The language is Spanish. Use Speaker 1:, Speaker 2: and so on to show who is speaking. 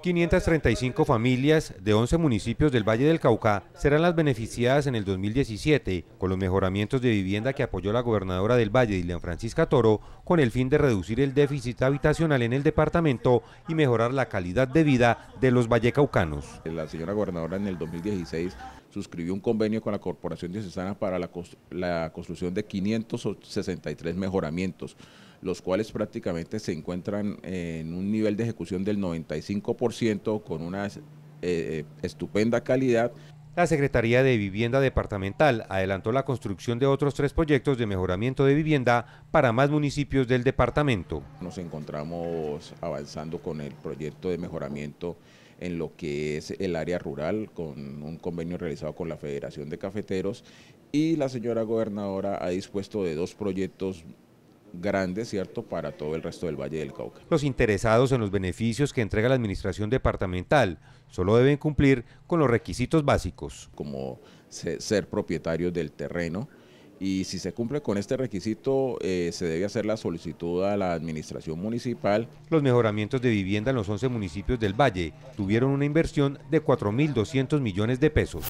Speaker 1: 535 familias de 11 municipios del Valle del Cauca serán las beneficiadas en el 2017 con los mejoramientos de vivienda que apoyó la gobernadora del Valle, Dilian Francisca Toro, con el fin de reducir el déficit habitacional en el departamento y mejorar la calidad de vida de los vallecaucanos. La señora gobernadora en el 2016 suscribió un
Speaker 2: convenio con la Corporación Diocesana para la construcción de 563 mejoramientos, los cuales prácticamente se encuentran en un nivel de ejecución del 95%,
Speaker 1: con una eh, eh, estupenda calidad. La Secretaría de Vivienda Departamental adelantó la construcción de otros tres proyectos de mejoramiento de vivienda para más municipios del departamento.
Speaker 2: Nos encontramos avanzando con el proyecto de mejoramiento en lo que es el área rural, con un convenio realizado con la Federación de Cafeteros y la señora gobernadora ha dispuesto de dos proyectos grande, ¿cierto?, para todo el resto del Valle del
Speaker 1: Cauca. Los interesados en los beneficios que entrega la Administración Departamental solo deben cumplir con los requisitos básicos. Como
Speaker 2: ser propietarios del terreno, y si se cumple con este requisito eh, se debe hacer
Speaker 1: la solicitud a la administración municipal. Los mejoramientos de vivienda en los 11 municipios del Valle tuvieron una inversión de 4.200 millones de pesos.